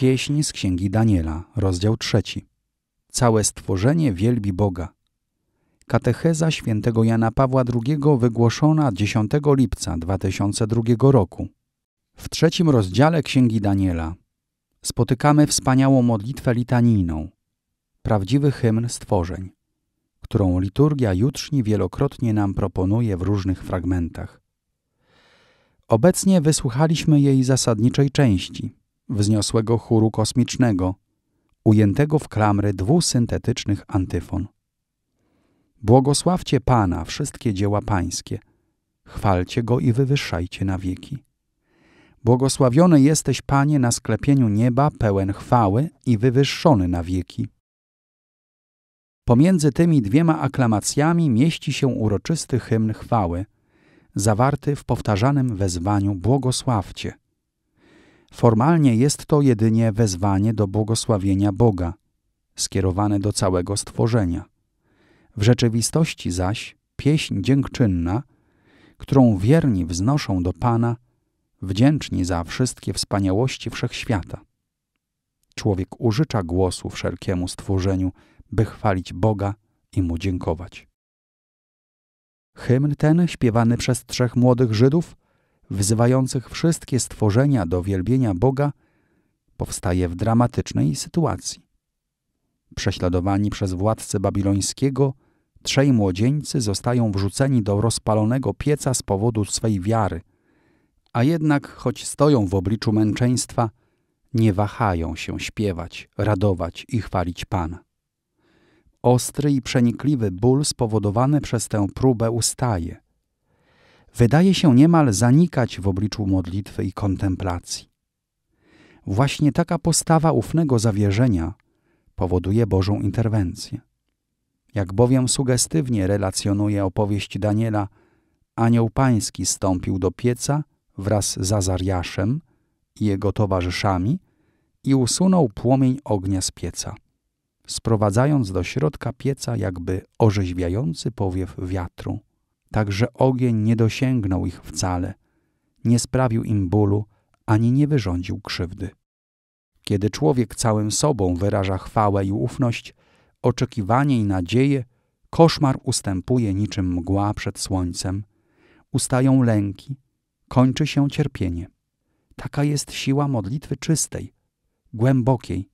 Pieśń z Księgi Daniela, rozdział trzeci. Całe stworzenie wielbi Boga. Katecheza świętego Jana Pawła II wygłoszona 10 lipca 2002 roku. W trzecim rozdziale Księgi Daniela spotykamy wspaniałą modlitwę litanijną, prawdziwy hymn stworzeń, którą liturgia jutrzni wielokrotnie nam proponuje w różnych fragmentach. Obecnie wysłuchaliśmy jej zasadniczej części – wzniosłego chóru kosmicznego, ujętego w klamry dwusyntetycznych antyfon. Błogosławcie Pana wszystkie dzieła Pańskie, chwalcie Go i wywyższajcie na wieki. Błogosławiony jesteś, Panie, na sklepieniu nieba, pełen chwały i wywyższony na wieki. Pomiędzy tymi dwiema aklamacjami mieści się uroczysty hymn chwały, zawarty w powtarzanym wezwaniu Błogosławcie – Formalnie jest to jedynie wezwanie do błogosławienia Boga, skierowane do całego stworzenia. W rzeczywistości zaś pieśń dziękczynna, którą wierni wznoszą do Pana, wdzięczni za wszystkie wspaniałości wszechświata. Człowiek użycza głosu wszelkiemu stworzeniu, by chwalić Boga i mu dziękować. Hymn ten, śpiewany przez trzech młodych Żydów, wzywających wszystkie stworzenia do wielbienia Boga, powstaje w dramatycznej sytuacji. Prześladowani przez władcę babilońskiego, trzej młodzieńcy zostają wrzuceni do rozpalonego pieca z powodu swej wiary, a jednak, choć stoją w obliczu męczeństwa, nie wahają się śpiewać, radować i chwalić Pana. Ostry i przenikliwy ból spowodowany przez tę próbę ustaje – wydaje się niemal zanikać w obliczu modlitwy i kontemplacji. Właśnie taka postawa ufnego zawierzenia powoduje Bożą interwencję. Jak bowiem sugestywnie relacjonuje opowieść Daniela, anioł pański stąpił do pieca wraz z Azariaszem i jego towarzyszami i usunął płomień ognia z pieca, sprowadzając do środka pieca jakby orzeźwiający powiew wiatru tak że ogień nie dosięgnął ich wcale, nie sprawił im bólu ani nie wyrządził krzywdy. Kiedy człowiek całym sobą wyraża chwałę i ufność, oczekiwanie i nadzieję, koszmar ustępuje niczym mgła przed słońcem, ustają lęki, kończy się cierpienie. Taka jest siła modlitwy czystej, głębokiej,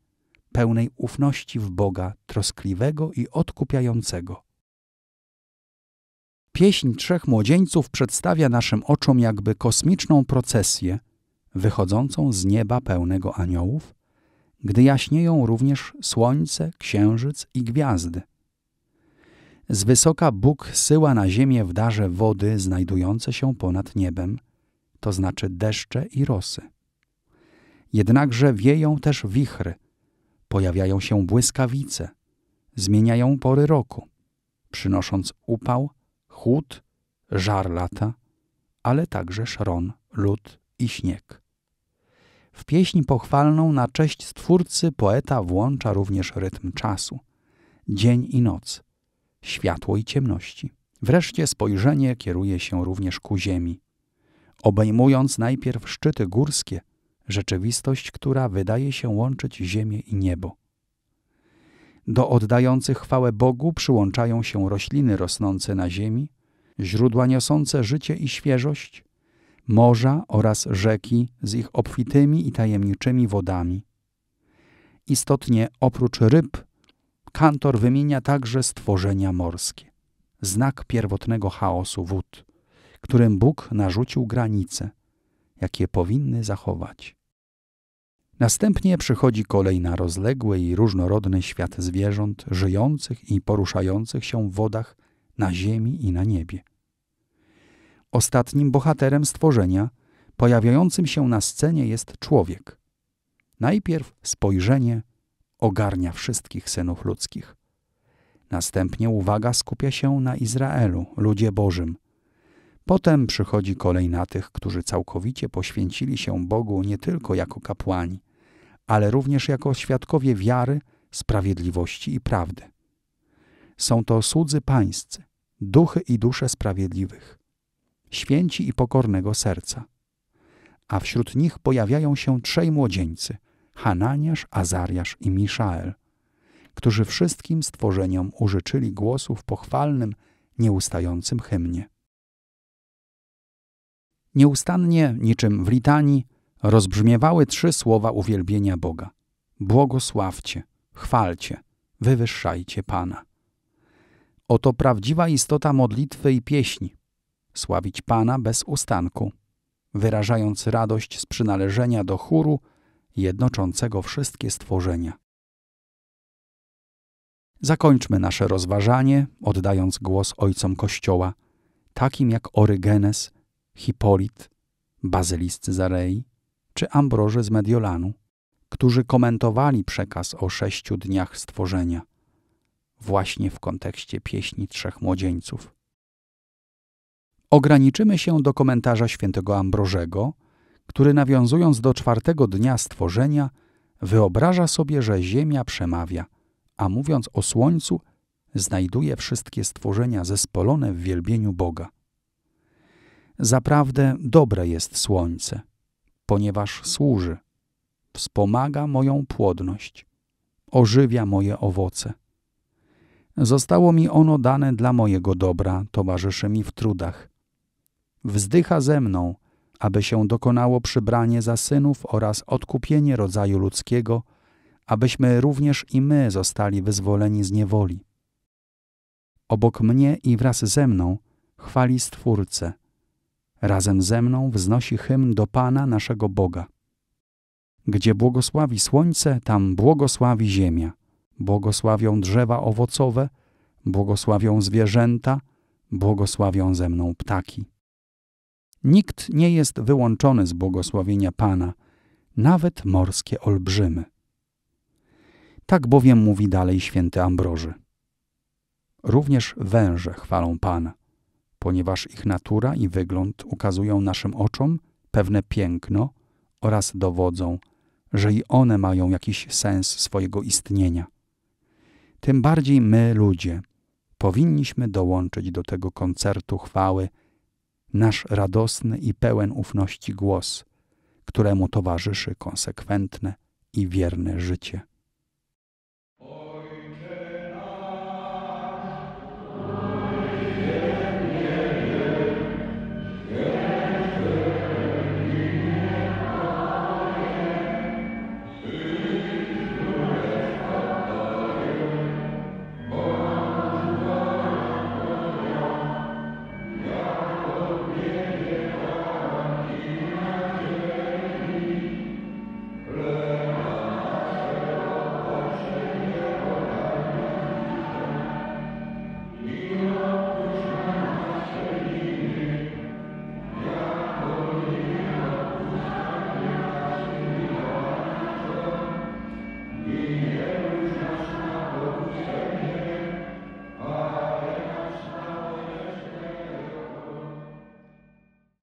pełnej ufności w Boga, troskliwego i odkupiającego. Pieśń trzech młodzieńców przedstawia naszym oczom jakby kosmiczną procesję wychodzącą z nieba pełnego aniołów, gdy jaśnieją również słońce, księżyc i gwiazdy. Z wysoka Bóg syła na ziemię w darze wody znajdujące się ponad niebem, to znaczy deszcze i rosy. Jednakże wieją też wichry, pojawiają się błyskawice, zmieniają pory roku, przynosząc upał chłód, żar lata, ale także szron, lód i śnieg. W pieśń pochwalną na cześć stwórcy poeta włącza również rytm czasu, dzień i noc, światło i ciemności. Wreszcie spojrzenie kieruje się również ku ziemi, obejmując najpierw szczyty górskie, rzeczywistość, która wydaje się łączyć ziemię i niebo. Do oddających chwałę Bogu przyłączają się rośliny rosnące na ziemi, źródła niosące życie i świeżość, morza oraz rzeki z ich obfitymi i tajemniczymi wodami. Istotnie oprócz ryb, kantor wymienia także stworzenia morskie, znak pierwotnego chaosu wód, którym Bóg narzucił granice, jakie powinny zachować. Następnie przychodzi kolej na rozległy i różnorodny świat zwierząt żyjących i poruszających się w wodach, na ziemi i na niebie. Ostatnim bohaterem stworzenia, pojawiającym się na scenie jest człowiek. Najpierw spojrzenie ogarnia wszystkich synów ludzkich. Następnie uwaga skupia się na Izraelu, ludzie Bożym. Potem przychodzi kolej na tych, którzy całkowicie poświęcili się Bogu nie tylko jako kapłani, ale również jako świadkowie wiary, sprawiedliwości i prawdy. Są to słudzy pańscy, duchy i dusze sprawiedliwych, święci i pokornego serca. A wśród nich pojawiają się trzej młodzieńcy Hananiasz, Azariasz i Miszael, którzy wszystkim stworzeniom użyczyli głosu w pochwalnym, nieustającym hymnie. Nieustannie, niczym w litanii, rozbrzmiewały trzy słowa uwielbienia Boga: Błogosławcie, chwalcie, wywyższajcie Pana. Oto prawdziwa istota modlitwy i pieśni: sławić Pana bez ustanku, wyrażając radość z przynależenia do chóru jednoczącego wszystkie stworzenia. Zakończmy nasze rozważanie, oddając głos ojcom Kościoła, takim jak Orygenes, Hipolit, Bazylis Cezarei, czy Ambroży z Mediolanu, którzy komentowali przekaz o sześciu dniach stworzenia, właśnie w kontekście pieśni trzech młodzieńców. Ograniczymy się do komentarza świętego Ambrożego, który nawiązując do czwartego dnia stworzenia, wyobraża sobie, że Ziemia przemawia, a mówiąc o Słońcu, znajduje wszystkie stworzenia zespolone w wielbieniu Boga. Zaprawdę dobre jest Słońce – ponieważ służy, wspomaga moją płodność, ożywia moje owoce. Zostało mi ono dane dla mojego dobra, towarzyszy mi w trudach. Wzdycha ze mną, aby się dokonało przybranie za synów oraz odkupienie rodzaju ludzkiego, abyśmy również i my zostali wyzwoleni z niewoli. Obok mnie i wraz ze mną chwali Stwórcę – razem ze mną wznosi hymn do Pana naszego Boga. Gdzie błogosławi słońce, tam błogosławi ziemia. Błogosławią drzewa owocowe, błogosławią zwierzęta, błogosławią ze mną ptaki. Nikt nie jest wyłączony z błogosławienia Pana, nawet morskie olbrzymy. Tak bowiem mówi dalej święty Ambroży. Również węże chwalą Pana – ponieważ ich natura i wygląd ukazują naszym oczom pewne piękno oraz dowodzą, że i one mają jakiś sens swojego istnienia. Tym bardziej my, ludzie, powinniśmy dołączyć do tego koncertu chwały nasz radosny i pełen ufności głos, któremu towarzyszy konsekwentne i wierne życie.